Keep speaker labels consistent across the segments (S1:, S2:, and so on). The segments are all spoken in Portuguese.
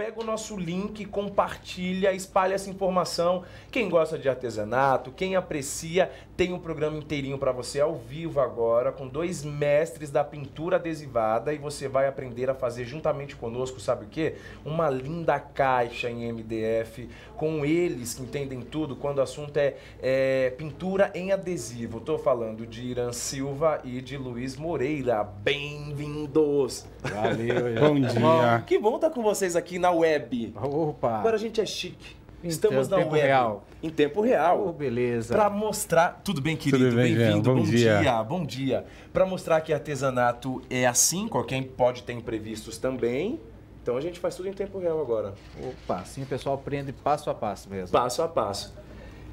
S1: pega o nosso link, compartilha, espalha essa informação. Quem gosta de artesanato, quem aprecia, tem um programa inteirinho para você ao vivo agora, com dois mestres da pintura adesivada e você vai aprender a fazer juntamente conosco, sabe o quê? Uma linda caixa em MDF, com eles que entendem tudo quando o assunto é, é pintura em adesivo. Estou falando de Irã Silva e de Luiz Moreira. Bem-vindos! Valeu, Bom dia! Que bom estar tá com vocês aqui na web. Opa! Agora a gente é chique. Estamos então, na tempo web, real. Em tempo real. Oh, beleza. Para mostrar. Tudo bem, querido? Bem-vindo. bom, bom, dia. dia. Bom dia. Para mostrar que artesanato é assim, qualquer pode ter imprevistos também. Então a gente faz tudo em tempo real agora. Opa, assim o pessoal aprende passo a passo mesmo. Passo a passo.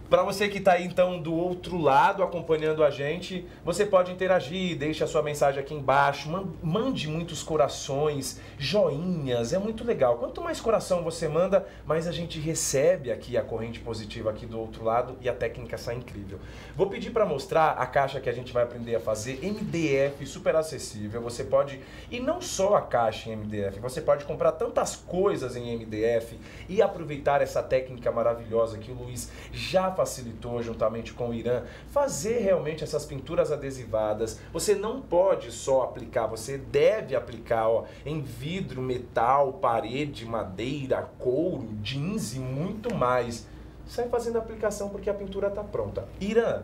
S1: Para você que está aí então do outro lado acompanhando a gente, você pode interagir, deixe a sua mensagem aqui embaixo, mande muitos corações, joinhas, é muito legal. Quanto mais coração você manda, mais a gente recebe aqui a corrente positiva aqui do outro lado e a técnica sai incrível. Vou pedir para mostrar a caixa que a gente vai aprender a fazer, MDF, super acessível. Você pode, e não só a caixa em MDF, você pode comprar tantas coisas em MDF e aproveitar essa técnica maravilhosa que o Luiz já facilitou, juntamente com o Irã, fazer realmente essas pinturas adesivadas. Você não pode só aplicar, você deve aplicar ó, em vidro, metal, parede, madeira, couro, jeans e muito mais. Sai fazendo a aplicação porque a pintura está pronta. Irã,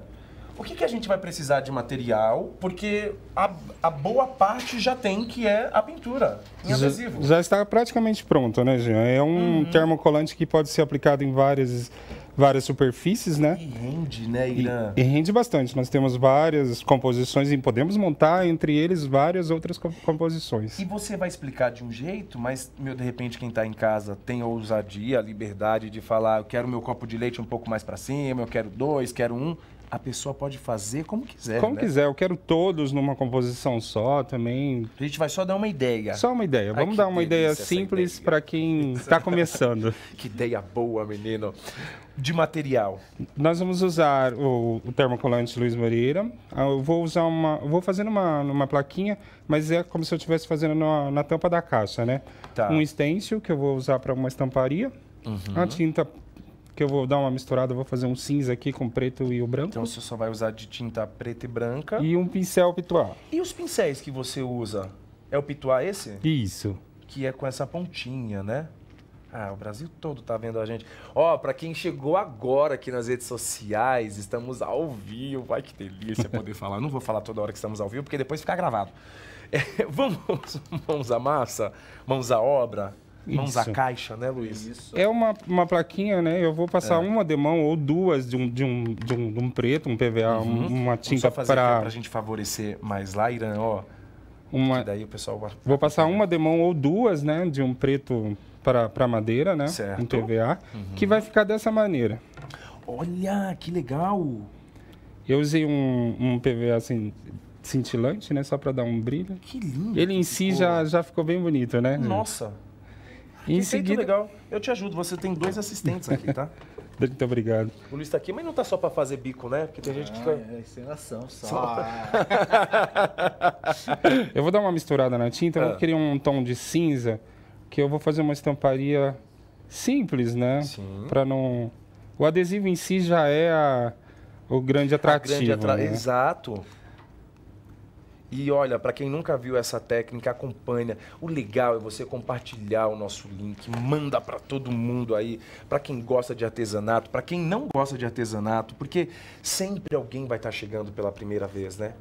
S1: o que, que a gente vai precisar de material? Porque a, a boa parte já tem, que é a pintura em adesivo.
S2: Já, já está praticamente pronto, né, Jean? É um uhum. termocolante que pode ser aplicado em várias várias superfícies, né? E rende, né, Irã? E, e rende bastante. Nós temos várias composições e podemos montar entre eles várias outras composições. E
S1: você vai explicar de um jeito, mas, meu, de repente, quem está em casa tem a ousadia, a liberdade de falar, eu quero meu copo de leite um pouco mais para cima, eu quero dois, quero um a pessoa pode fazer como quiser. Como né? quiser,
S2: eu quero todos numa composição só também. A gente vai só dar uma ideia. Só uma ideia. Vamos dar uma ideia simples para quem está começando. que ideia boa, menino. De material. Nós vamos usar o, o termocolante Luiz Moreira. Ah, eu vou usar uma. Vou fazer numa, numa plaquinha, mas é como se eu estivesse fazendo na, na, tampa da caixa, né? Tá. Um stencil que eu vou usar para uma estamparia. Uhum. A tinta que eu vou dar uma misturada, vou fazer um cinza aqui com preto e o branco. Então você só vai usar de tinta preta e branca. E um pincel pituá.
S1: E os pincéis que você usa? É o pituá esse? Isso. Que é com essa pontinha, né? Ah, o Brasil todo tá vendo a gente. Ó, oh, para quem chegou agora aqui nas redes sociais, estamos ao vivo. Vai que delícia poder falar. Não vou falar toda hora que estamos ao vivo, porque depois fica gravado. É, vamos, vamos à massa? Vamos à obra? Mãos Isso. à caixa, né, Luiz? Isso.
S2: É uma, uma plaquinha, né? Eu vou passar é. uma mão ou duas de um, de um, de um, de um preto, um PVA, uhum. uma tinta para. Para a
S1: gente favorecer mais lá, Irã, ó. Uma... daí o pessoal.
S2: Vou passar uma de mão ou duas, né? De um preto para madeira, né? Certo. Um PVA, uhum. que vai ficar dessa maneira. Olha, que legal! Eu usei um, um PVA assim, cintilante, né? Só para dar um brilho. Que lindo! Ele em si ficou. já, já ficou bem bonito, né? Nossa! E que seguida... legal.
S1: Eu te ajudo, você tem dois assistentes aqui,
S2: tá? Muito obrigado.
S1: O Luiz está aqui, mas não está só para fazer bico, né? Porque tem ah, gente que. Ah, é, é encenação só. só.
S2: eu vou dar uma misturada na tinta, ah. eu queria um tom de cinza, que eu vou fazer uma estamparia simples, né? Sim. Para não. O adesivo em si já é a... o grande atrativo. Grande atra... né?
S1: Exato. E olha, para quem nunca viu essa técnica, acompanha. O legal é você compartilhar o nosso link, manda para todo mundo aí, para quem gosta de artesanato, para quem não gosta de artesanato, porque sempre alguém vai estar tá chegando pela primeira vez, né?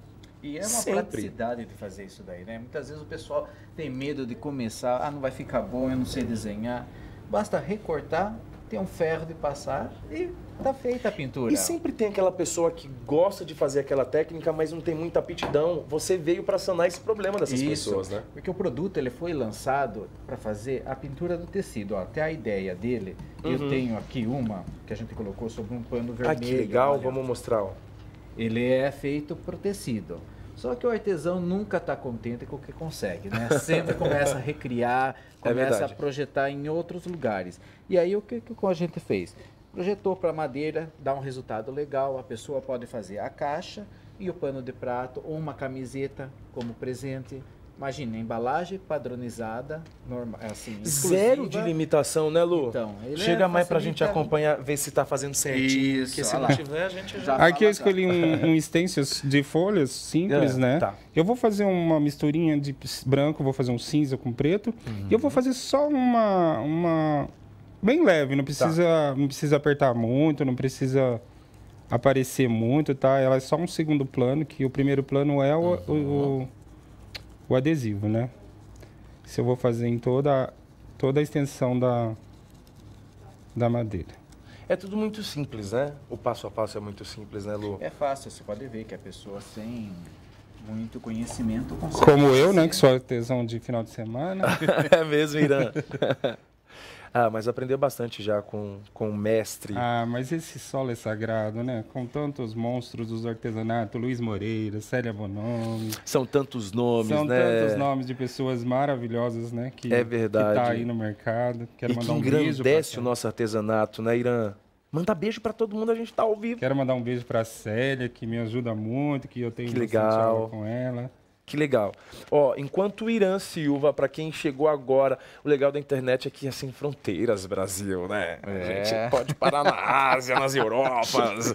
S3: E é uma Sempre. praticidade de fazer isso daí, né? Muitas vezes o pessoal tem medo de começar, ah, não vai ficar bom, eu não sei desenhar. Basta recortar tem um ferro de passar e
S1: tá feita a pintura. E sempre tem aquela pessoa que gosta de fazer aquela técnica, mas não tem muita aptidão. Você veio para sanar esse problema dessas Isso, pessoas, né?
S3: Porque o produto ele foi lançado para fazer a pintura do tecido. Ó, até a ideia dele, uhum. eu tenho aqui uma que a gente colocou sobre um pano vermelho. Ah, que legal, vamos mostrar. Ó. Ele é feito para tecido. Só que o artesão nunca está contente com o que consegue, né? Sempre começa a recriar, é começa é a projetar em outros lugares. E aí o que, que a gente fez? Projetou para madeira, dá um resultado legal, a pessoa pode fazer a caixa e o pano de prato ou uma camiseta como presente Imagina, embalagem padronizada, normal, é assim, exclusiva. Zero de
S1: limitação, né, Lu? Então, Chega é mais pra gente acompanhar, ver se tá fazendo certinho. Isso, porque se não tiver, a gente já. Aqui eu escolhi um,
S2: um de folhas simples, é, né? Tá. Eu vou fazer uma misturinha de branco, vou fazer um cinza com preto. Uhum. E eu vou fazer só uma. uma bem leve, não precisa, tá. não precisa apertar muito, não precisa aparecer muito, tá? Ela é só um segundo plano, que o primeiro plano é o, uhum. o o adesivo, né? Isso eu vou fazer em toda, toda a extensão da, da madeira.
S1: É tudo muito simples, né? O
S3: passo a passo é muito simples, né, Lu? É fácil, você pode ver que a pessoa sem muito
S2: conhecimento consegue. Como eu, né, que sou artesão de final de semana. é mesmo, Irã.
S1: Ah, mas aprendeu bastante já com, com o mestre.
S2: Ah, mas esse solo é sagrado, né? Com tantos monstros dos artesanatos, Luiz Moreira, Célia Bonomi. São tantos nomes, São né? São tantos nomes de pessoas maravilhosas, né? Que, é verdade. Que tá aí no mercado. Quero e mandar que engrandece
S1: o nosso artesanato, né, Irã?
S2: Manda beijo para todo mundo, a gente tá ao vivo. Quero mandar um beijo para Célia, que me ajuda muito, que eu tenho que legal. com ela.
S1: Que legal. Ó, enquanto Irã Silva, para quem chegou agora, o legal da internet é que é sem fronteiras, Brasil, né? É. A gente pode parar na Ásia, nas Europas.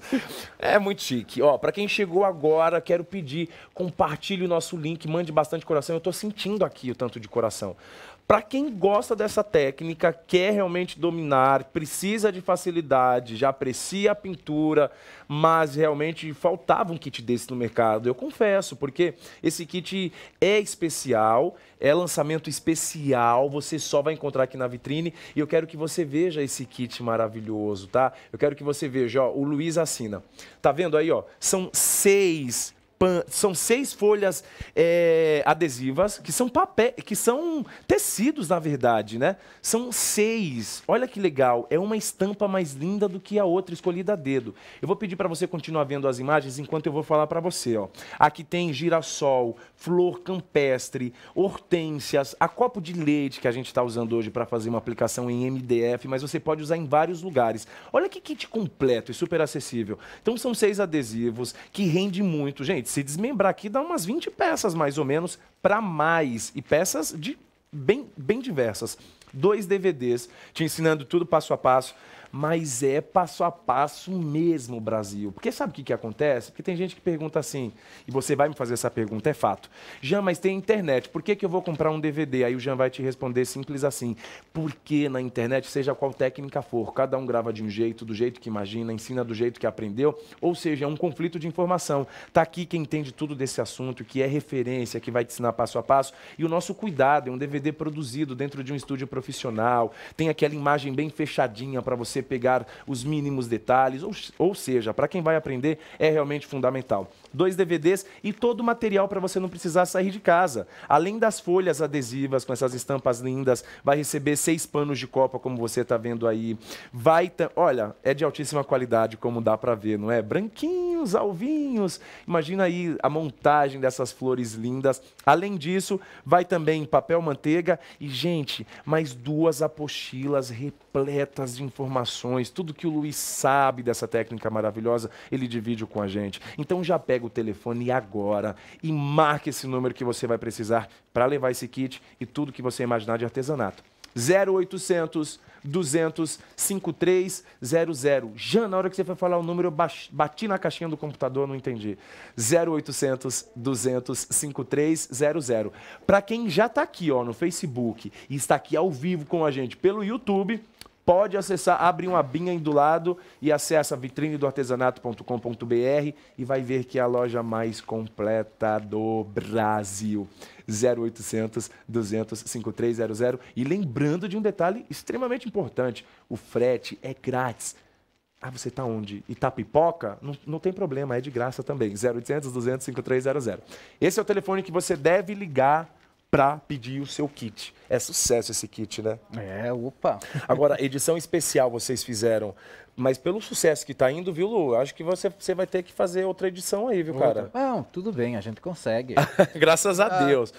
S1: É muito chique. Ó, para quem chegou agora, quero pedir, compartilhe o nosso link, mande bastante coração. Eu estou sentindo aqui o tanto de coração. Para quem gosta dessa técnica, quer realmente dominar, precisa de facilidade, já aprecia a pintura, mas realmente faltava um kit desse no mercado. Eu confesso, porque esse kit é especial, é lançamento especial, você só vai encontrar aqui na vitrine e eu quero que você veja esse kit maravilhoso, tá? Eu quero que você veja, ó, o Luiz assina. Tá vendo aí, ó? São seis pan, são seis folhas é, adesivas que são papel, que são tecidos na verdade, né? São seis. Olha que legal, é uma estampa mais linda do que a outra escolhida a dedo. Eu vou pedir para você continuar vendo as imagens enquanto eu vou falar para você, ó. Aqui tem girassol, flor campestre, hortênsias, a copo de leite que a gente está usando hoje para fazer uma aplicação em MDF, mas você pode usar em vários lugares. Olha que kit completo e super acessível. Então são seis adesivos que rende muito, gente gente, se desmembrar aqui, dá umas 20 peças mais ou menos para mais. E peças de bem, bem diversas. Dois DVDs te ensinando tudo passo a passo mas é passo a passo mesmo, Brasil. Porque sabe o que, que acontece? Porque tem gente que pergunta assim, e você vai me fazer essa pergunta, é fato. Jean, mas tem internet, por que, que eu vou comprar um DVD? Aí o Jean vai te responder simples assim, porque na internet, seja qual técnica for, cada um grava de um jeito, do jeito que imagina, ensina do jeito que aprendeu, ou seja, é um conflito de informação. Está aqui quem entende tudo desse assunto, que é referência, que vai te ensinar passo a passo, e o nosso cuidado, é um DVD produzido dentro de um estúdio profissional, tem aquela imagem bem fechadinha para você você pegar os mínimos detalhes, ou, ou seja, para quem vai aprender é realmente fundamental. Dois DVDs e todo o material para você não precisar sair de casa. Além das folhas adesivas com essas estampas lindas, vai receber seis panos de copa, como você está vendo aí. Vai, olha, é de altíssima qualidade, como dá para ver, não é? Branquinhos, alvinhos. Imagina aí a montagem dessas flores lindas. Além disso, vai também papel manteiga e, gente, mais duas apostilas repletas de informações informações, tudo que o Luiz sabe dessa técnica maravilhosa, ele divide com a gente. Então já pega o telefone agora e marque esse número que você vai precisar para levar esse kit e tudo que você imaginar de artesanato. 0800 200 5300. Já na hora que você foi falar o número, eu bati na caixinha do computador, não entendi. 0800 200 5300. Para quem já está aqui ó, no Facebook e está aqui ao vivo com a gente pelo YouTube, pode acessar, abre uma abinha aí do lado e acessa vitrine do artesanato.com.br e vai ver que é a loja mais completa do Brasil. 0800 200 5300. E lembrando de um detalhe extremamente importante: o frete é grátis. Ah, você está onde? Itapipoca? Não, não tem problema, é de graça também. 0800 200 5300. Esse é o telefone que você deve ligar para pedir o seu kit. É sucesso esse kit, né? É, opa. Agora, edição especial vocês fizeram, mas pelo sucesso que está indo, viu, Lu? Acho que você, você vai ter que fazer outra edição aí, viu, cara? Não, tudo bem, a gente consegue. Graças a ah. Deus.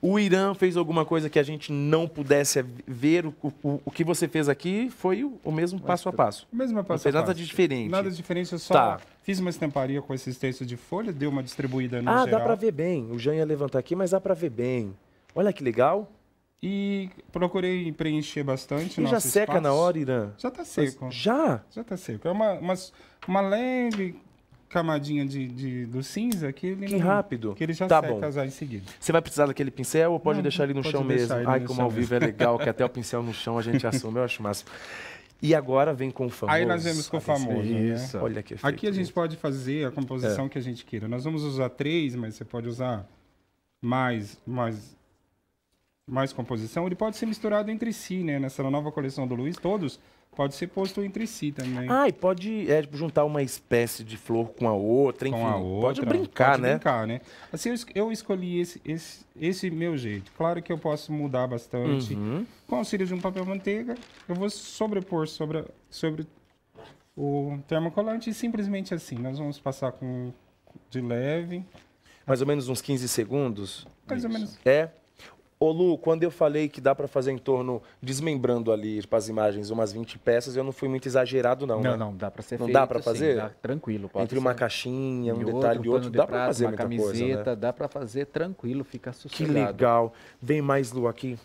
S1: O Irã fez alguma coisa que a gente não pudesse ver. O, o, o que você fez aqui foi o, o mesmo passo a passo. O mesmo passo não fez a passo. nada de diferente. Nada de
S2: diferente, eu só tá. fiz uma estamparia com esses textos de folha, dei uma distribuída no ah, geral. Ah, dá para ver bem.
S1: O Jean ia levantar aqui, mas dá para ver bem. Olha que legal. E procurei preencher
S2: bastante. E já seca espaço. na hora, Irã? Já está seco. Já? Já está seco. É uma, uma, uma leve camadinha de, de, do cinza que ele que não, rápido que ele já tá seca bom. já em seguida.
S1: Você vai precisar daquele pincel ou pode não, deixar ele no chão mesmo? Ai, como ao vivo é legal que até o pincel no chão a gente assume, eu acho máximo. E agora vem com o famoso. Aí nós vemos com o famoso. Né? Isso. Né? Olha que efeito. Aqui
S2: a gente pode fazer a composição é. que a gente queira. Nós vamos usar três, mas você pode usar mais, mais mais composição, ele pode ser misturado entre si, né? Nessa nova coleção do Luiz, todos pode ser posto entre si também. Ah, e pode é, tipo, juntar uma
S1: espécie de flor com a outra, enfim. Com a outra, pode brincar, pode né? brincar,
S2: né? Assim, eu, eu escolhi esse, esse, esse, meu jeito. Claro que eu posso mudar bastante. Uhum. Com o auxílio de um papel manteiga, eu vou sobrepor sobre, sobre o termocolante simplesmente assim. Nós vamos passar com de
S1: leve. Mais ou menos uns 15
S2: segundos?
S1: Mais isso. ou menos. É, Ô Lu, quando eu falei que dá para fazer em torno, desmembrando ali para as imagens, umas 20 peças, eu não fui muito exagerado não, Não, né? não, dá para ser não feito. Não dá para fazer? Sim, dá, tranquilo. Entre ser. uma caixinha, um e detalhe outro, e outro, dá para fazer uma muita camiseta, coisa, né? dá para fazer tranquilo, fica sossegado. Que legal. Vem mais Lu aqui.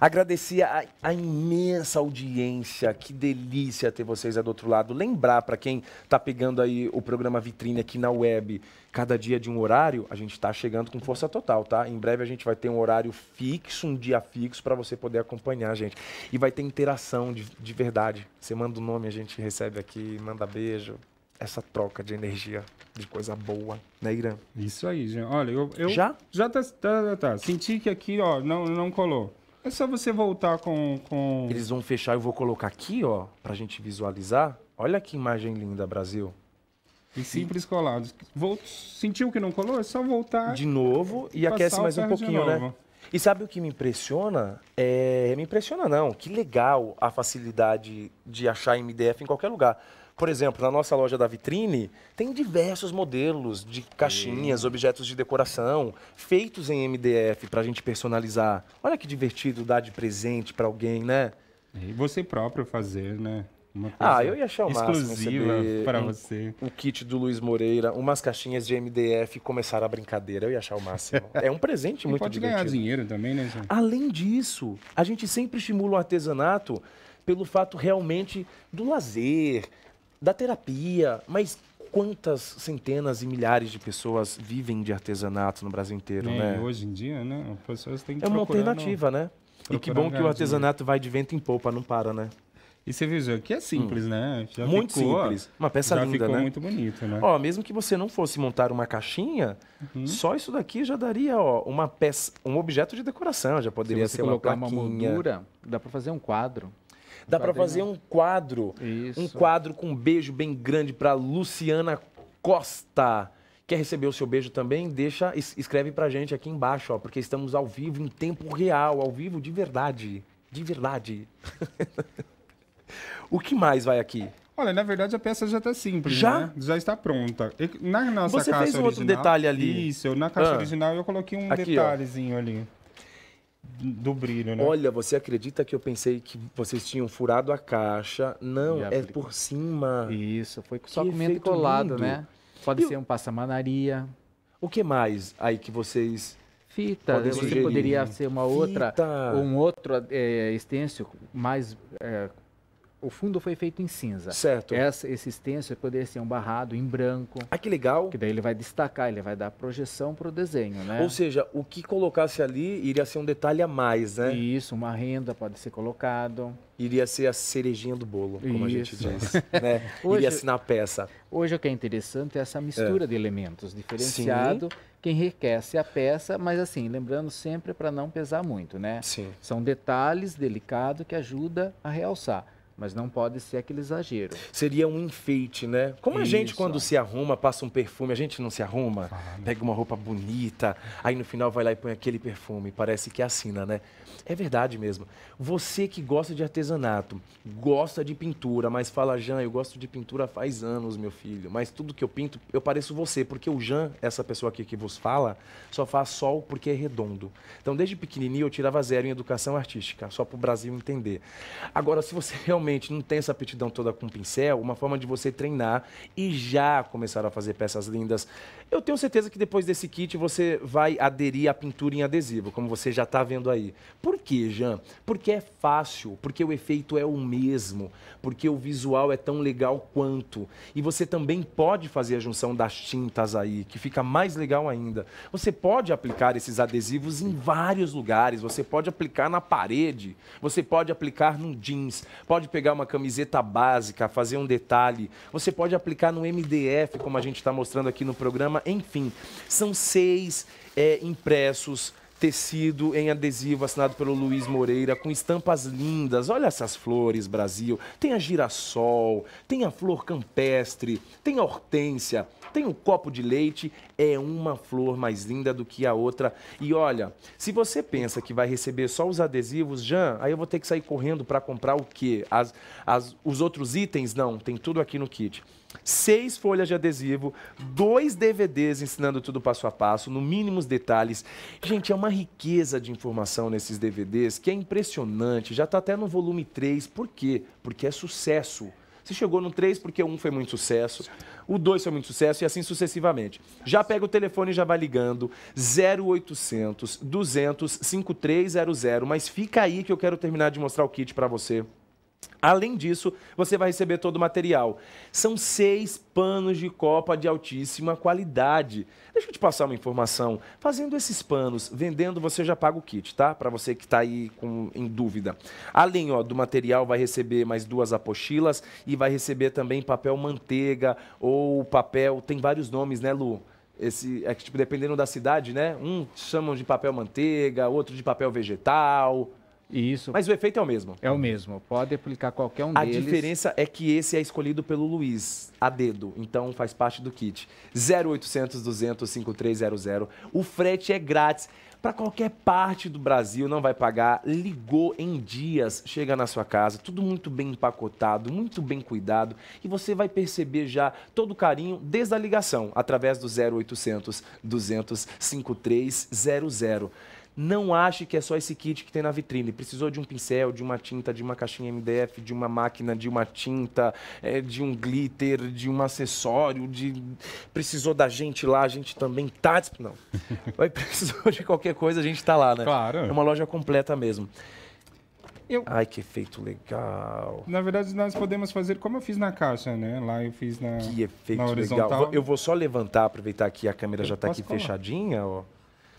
S1: Agradecer a, a, imensa audiência, que delícia ter vocês aí do outro lado. Lembrar para quem está pegando aí o programa Vitrine aqui na web, cada dia de um horário, a gente está chegando com força total, tá? Em breve a gente vai ter um horário fixo, um dia fixo para você poder acompanhar a gente. E vai ter interação de, de verdade. Você manda o um nome, a gente recebe aqui, manda beijo essa troca de energia, de coisa boa,
S2: né, Irã? Isso aí, gente. Olha, eu, eu já, já tá, tá, tá, tá. senti que aqui, ó, não, não colou. É só você voltar com, com. Eles vão fechar, eu vou colocar aqui, ó, pra gente visualizar.
S1: Olha que imagem linda, Brasil. E simples e... colados. Sentiu que não colou? É
S2: só voltar. De novo e aquece mais um pouquinho, né?
S1: E sabe o que me impressiona? É... Me impressiona não. Que legal a facilidade de achar MDF em qualquer lugar. Por exemplo, na nossa loja da vitrine, tem diversos modelos de caixinhas, Sim. objetos de decoração, feitos em MDF para a gente personalizar. Olha que divertido dar de
S2: presente para alguém, né? E você próprio fazer, né? ah, eu ia achar o exclusiva para você.
S1: O kit do Luiz Moreira, umas caixinhas de MDF começar a brincadeira. Eu ia achar o máximo. É um presente
S2: muito divertido. pode ganhar dinheiro também, né? Gente? Além disso,
S1: a gente sempre estimula o artesanato pelo fato realmente do lazer, da terapia, mas quantas centenas e milhares de pessoas vivem de artesanato no Brasil inteiro, é, né?
S2: Hoje em dia, né? As pessoas têm que É uma alternativa, né? E que bom que o artesanato
S1: vai de vento em popa, não para, né? E você viu, aqui é simples, hum. né? Já muito ficou, simples. Uma peça já linda, ficou né? muito né? Ó, mesmo que você não fosse montar uma caixinha, uhum. só isso daqui já daria, ó, uma peça, um objeto de decoração, já poderia Se você ser colocar uma, plaquinha. uma moldura, dá para fazer um quadro. Dá para fazer um quadro. Isso. Um quadro com um beijo bem grande para Luciana Costa. Quer receber o seu beijo também? Deixa, escreve pra gente aqui embaixo, ó, porque estamos ao vivo em tempo real, ao vivo de verdade,
S2: de verdade. o que mais vai aqui? Olha, na verdade a peça já está simples, já? Né? Já está pronta. Na nossa Você caixa fez um original, outro detalhe ali. Isso, eu, na caixa ah, original eu coloquei um aqui, detalhezinho ó. ali do brilho, né? Olha,
S1: você acredita que eu pensei que vocês tinham furado a caixa? Não, é por cima. Isso, foi só comendo colado, lindo. né? Pode eu... ser um passamanaria. O que mais aí que
S3: vocês fita. você poderia ser uma outra, fita. um outro é, extenso mais é, o fundo foi feito em cinza. Certo. Essa, esse extenso poderia ser um barrado em branco. Ah, que legal. Que daí ele vai destacar, ele vai dar projeção
S1: para o desenho, né? Ou seja, o que colocasse ali iria ser um detalhe a mais, né? Isso, uma renda pode ser colocado. Iria ser a cerejinha do bolo, como Isso. a gente diz. né? Hoje, iria assinar a peça.
S3: Hoje o que é interessante é essa mistura é.
S1: de elementos diferenciado.
S3: Sim que enriquece a peça, mas assim, lembrando sempre para não pesar muito, né? Sim. São
S1: detalhes delicados que ajuda a realçar. Mas não pode ser aquele exagero. Seria um enfeite, né? Como a gente, quando se arruma, passa um perfume, a gente não se arruma, ah, né? pega uma roupa bonita, aí no final vai lá e põe aquele perfume. Parece que é assina, né? É verdade mesmo. Você que gosta de artesanato, gosta de pintura, mas fala, Jean, eu gosto de pintura faz anos, meu filho. Mas tudo que eu pinto, eu pareço você, porque o Jean, essa pessoa aqui que vos fala, só faz sol porque é redondo. Então, desde pequenininho, eu tirava zero em educação artística, só para o Brasil entender. Agora, se você realmente realmente não tem essa aptidão toda com pincel, uma forma de você treinar e já começar a fazer peças lindas. Eu tenho certeza que depois desse kit você vai aderir à pintura em adesivo, como você já está vendo aí. Por quê, Jean? Porque é fácil, porque o efeito é o mesmo, porque o visual é tão legal quanto. E você também pode fazer a junção das tintas aí, que fica mais legal ainda. Você pode aplicar esses adesivos em vários lugares, você pode aplicar na parede, você pode aplicar num jeans, pode pegar uma camiseta básica, fazer um detalhe, você pode aplicar no MDF, como a gente está mostrando aqui no programa. Enfim, são seis é, impressos tecido em adesivo assinado pelo Luiz Moreira, com estampas lindas. Olha essas flores, Brasil. Tem a girassol, tem a flor campestre, tem a hortênsia, tem o um copo de leite. É uma flor mais linda do que a outra. E olha, se você pensa que vai receber só os adesivos, Jean, aí eu vou ter que sair correndo para comprar o quê? As, as, os outros itens? Não, tem tudo aqui no kit seis folhas de adesivo, dois DVDs ensinando tudo passo a passo, no mínimos detalhes. Gente, é uma riqueza de informação nesses DVDs que é impressionante. Já está até no volume 3. Por quê? Porque é sucesso. Você chegou no 3 porque o 1 foi muito sucesso, o 2 foi muito sucesso e assim sucessivamente. Já pega o telefone e já vai ligando 0800 200 5300, mas fica aí que eu quero terminar de mostrar o kit para você. Além disso, você vai receber todo o material. São seis panos de copa de altíssima qualidade. Deixa eu te passar uma informação. Fazendo esses panos, vendendo, você já paga o kit, tá? Para você que está aí com, em dúvida. Além ó, do material, vai receber mais duas apostilas e vai receber também papel manteiga ou papel. Tem vários nomes, né, Lu? esse é que tipo dependendo da cidade, né? Um chamam de papel manteiga, outro de papel vegetal. Isso. Mas o efeito é o mesmo. É
S3: o mesmo. Pode aplicar qualquer um a deles. A diferença
S1: é que esse é escolhido pelo Luiz, a dedo. Então faz parte do kit. 0800 200 5300. O frete é grátis. Para qualquer parte do Brasil, não vai pagar. Ligou em dias, chega na sua casa, tudo muito bem empacotado, muito bem cuidado. E você vai perceber já todo o carinho desde a ligação, através do 0800 200 5300. Não ache que é só esse kit que tem na vitrine. Precisou de um pincel, de uma tinta, de uma caixinha MDF, de uma máquina, de uma tinta, é, de um glitter, de um acessório, de precisou da gente lá, a gente também tá, não. Vai precisou de qualquer coisa, a gente tá lá, né? Claro. É uma loja completa mesmo. Eu... Ai, que efeito legal.
S2: Na verdade, nós podemos fazer como eu fiz na caixa, né? Lá eu fiz na. Que efeito na horizontal. legal. Eu
S1: vou só levantar, aproveitar que a câmera eu já está aqui colar. fechadinha, ó.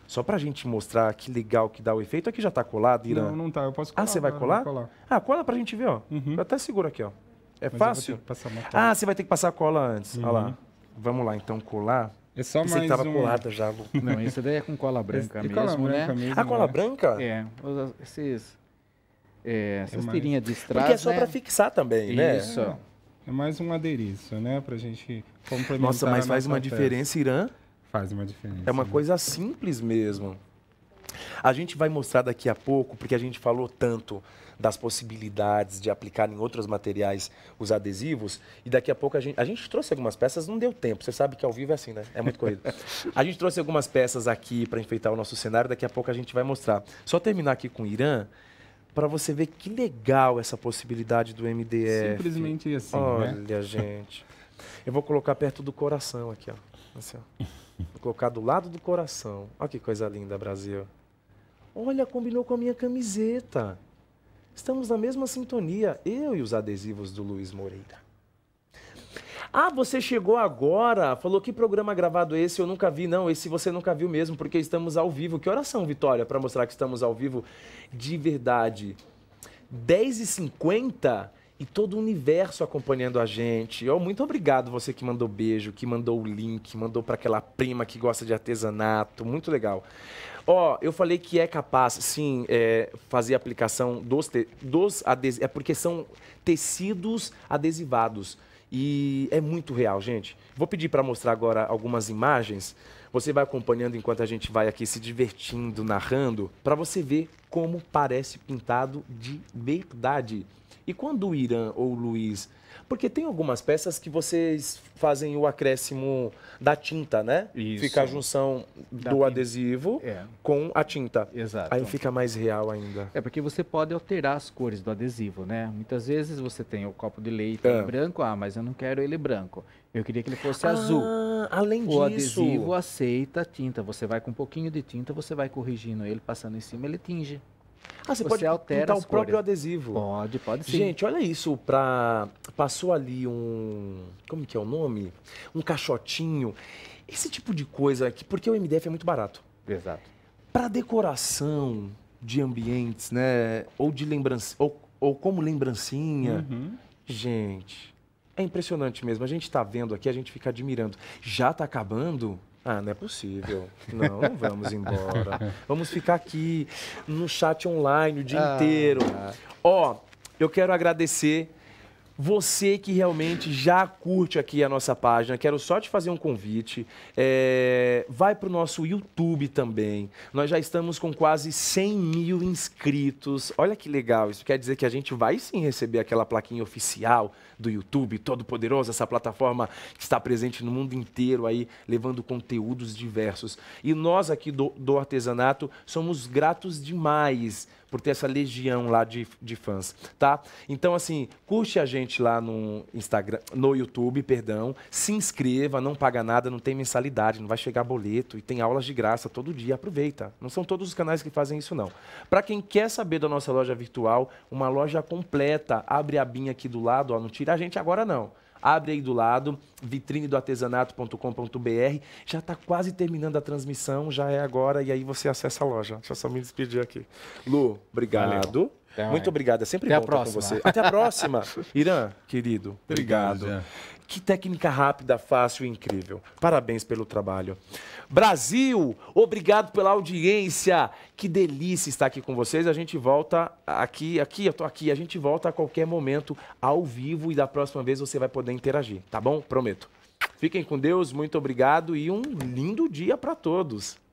S1: Só pra gente mostrar que legal que dá o efeito. Aqui já tá colado, Irã? Não, não tá. Eu posso ah, colar. Ah, você vai colar? colar? Ah, cola pra gente ver, ó. Uhum. Eu até seguro aqui, ó. É Mas fácil? Ah, você vai ter que passar a cola antes. Uhum. Olha lá. Uhum. Vamos lá, então, colar. É só Pensei mais que tava um... colada já, Não, esse daí é com cola
S3: branca mesmo, cola né? branca ah, né? Mesmo, a cola branca? É. Esses,
S2: é, essas é mais... tirinhas de estrada, Porque é só né? para fixar
S1: também, né? Isso.
S2: É mais um adereço, né? Pra gente complementar Nossa, mas faz uma diferença, Irã. Faz uma diferença. É uma né?
S1: coisa simples mesmo. A gente vai mostrar daqui a pouco, porque a gente falou tanto das possibilidades de aplicar em outros materiais os adesivos, e daqui a pouco a gente, a gente trouxe algumas peças, não deu tempo, você sabe que ao vivo é assim, né? É muito corrido. a gente trouxe algumas peças aqui para enfeitar o nosso cenário, daqui a pouco a gente vai mostrar. Só terminar aqui com o Irã, para você ver que legal essa possibilidade do MDF. Simplesmente assim, né? Olha, né? gente. Eu vou colocar perto do coração aqui, ó. Assim, ó. Vou colocar do lado do coração. Olha que coisa linda, Brasil. Olha, combinou com a minha camiseta. Estamos na mesma sintonia, eu e os adesivos do Luiz Moreira. Ah, você chegou agora, falou que programa gravado é esse eu nunca vi, não, esse você nunca viu mesmo, porque estamos ao vivo. Que horas são, Vitória, para mostrar que estamos ao vivo de verdade? 10h50 e todo o universo acompanhando a gente. Oh, muito obrigado você que mandou beijo, que mandou o link, mandou para aquela prima que gosta de artesanato. Muito legal. Ó, oh, eu falei que é capaz, sim, é, fazer aplicação dos, dos adesivos. É porque são tecidos adesivados. E é muito real, gente. Vou pedir para mostrar agora algumas imagens. Você vai acompanhando enquanto a gente vai aqui se divertindo, narrando, para você ver como parece pintado de verdade. E quando o Irã ou o Luiz. Porque tem algumas peças que vocês fazem o acréscimo da tinta, né? Isso. Fica a junção da do tinta. adesivo é. com a tinta. Exato. Aí fica mais real ainda. É, porque você pode
S3: alterar as cores do adesivo, né? Muitas vezes você tem o copo de leite é. branco, ah, mas eu não quero ele branco. Eu queria que ele fosse ah, azul. Além o disso. O adesivo aceita tinta. Você vai com um pouquinho de tinta, você vai corrigindo ele, passando em cima, ele tinge. Ah, você, você pode altera o próprio adesivo. Pode,
S1: pode sim. Gente, olha isso passou ali um, como que é o nome? Um caixotinho. Esse tipo de coisa aqui, porque o MDF é muito barato. Exato. Para decoração de ambientes, né, ou de lembrança ou, ou como lembrancinha. Uhum. Gente, é impressionante mesmo. A gente está vendo aqui, a gente fica admirando. Já está acabando? Ah, não é possível. Não, não vamos embora. Vamos ficar aqui no chat online o dia ah, inteiro. Ó, ah. eu quero agradecer você que realmente já curte aqui a nossa página, quero só te fazer um convite. É... vai para o nosso YouTube também. Nós já estamos com quase 100 mil inscritos. Olha que legal, isso quer dizer que a gente vai sim receber aquela plaquinha oficial do YouTube, todo poderoso, essa plataforma que está presente no mundo inteiro aí, levando conteúdos diversos. E nós aqui do, do artesanato somos gratos demais por ter essa legião lá de, de fãs, tá? Então, assim, curte a gente lá no Instagram, no YouTube, perdão, se inscreva, não paga nada, não tem mensalidade, não vai chegar boleto e tem aulas de graça todo dia, aproveita. Não são todos os canais que fazem isso, não. Para quem quer saber da nossa loja virtual, uma loja completa, abre a abinha aqui do lado, ó, não tira da gente agora não. Abre aí do lado, vitrine do artesanato.com.br. Já está quase terminando a transmissão, já é agora, e aí você acessa a loja. Deixa eu só me despedir aqui. Lu, obrigado. Muito obrigado, é sempre Até bom a próxima. com você. Até a próxima. Irã, querido, obrigado. obrigado que técnica rápida, fácil e incrível. Parabéns pelo trabalho. Brasil, obrigado pela audiência. Que delícia estar aqui com vocês. A gente volta aqui, aqui, eu tô aqui. A gente volta a qualquer momento ao vivo e da próxima vez você vai poder interagir, tá bom? Prometo. Fiquem com Deus, muito obrigado e um lindo dia para todos.